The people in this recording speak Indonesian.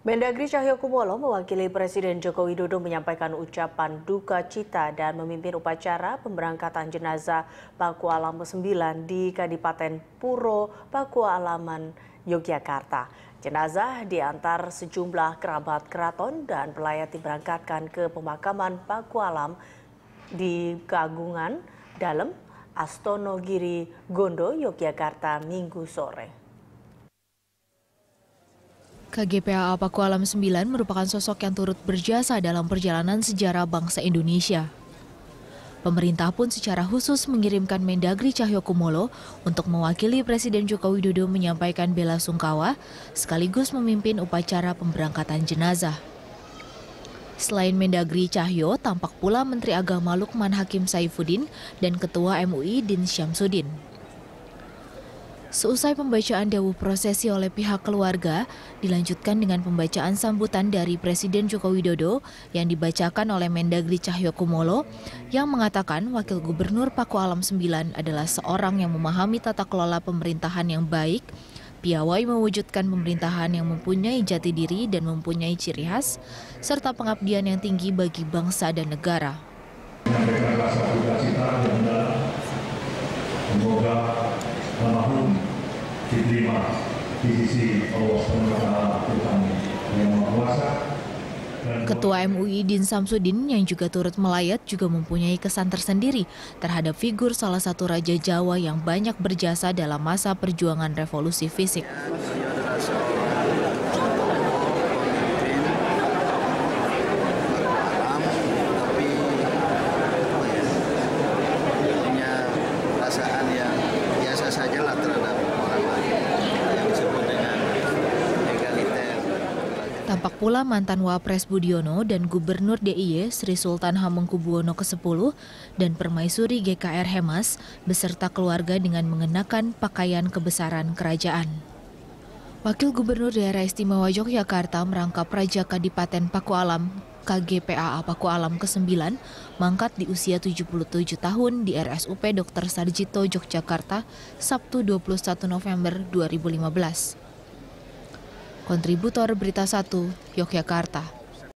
Mendagri Cahyokumolo mewakili Presiden Joko Widodo menyampaikan ucapan duka cita dan memimpin upacara pemberangkatan jenazah Paku Alam 9 di Kadipaten Puro, Paku Alaman, Yogyakarta. Jenazah diantar sejumlah kerabat keraton dan pelayat diberangkatkan ke pemakaman Paku Alam di Kagungan Dalem, Astonogiri, Gondo, Yogyakarta, Minggu sore. KGPAA Paku Alam 9 merupakan sosok yang turut berjasa dalam perjalanan sejarah bangsa Indonesia. Pemerintah pun secara khusus mengirimkan Mendagri Cahyokumolo untuk mewakili Presiden Joko Widodo menyampaikan bela sungkawa sekaligus memimpin upacara pemberangkatan jenazah. Selain Mendagri Cahyo, tampak pula Menteri Agama Lukman Hakim Saifuddin dan Ketua MUI Din Syamsuddin. Seusai pembacaan dawuh prosesi oleh pihak keluarga, dilanjutkan dengan pembacaan sambutan dari Presiden Joko Widodo yang dibacakan oleh Mendagri Cahyokumolo yang mengatakan Wakil Gubernur Paku Alam 9 adalah seorang yang memahami tata kelola pemerintahan yang baik, piawai mewujudkan pemerintahan yang mempunyai jati diri dan mempunyai ciri khas, serta pengabdian yang tinggi bagi bangsa dan negara. semoga diterima di sisi Allah Subhanahu yang Maha Ketua MUI Din Samsudin yang juga turut melayat juga mempunyai kesan tersendiri terhadap figur salah satu Raja Jawa yang banyak berjasa dalam masa perjuangan revolusi fisik. Tampak pula mantan Wapres Budiono dan Gubernur DIY Sri Sultan Hamengkubuwono ke-10 dan Permaisuri GKR Hemas beserta keluarga dengan mengenakan pakaian kebesaran kerajaan. Wakil Gubernur Daerah Istimewa Yogyakarta merangkap Raja Kadipaten Paku Alam KGPAA Paku Alam ke-9 mangkat di usia 77 tahun di RSUP Dr. Sarjito Yogyakarta Sabtu 21 November 2015. Kontributor Berita 1, Yogyakarta.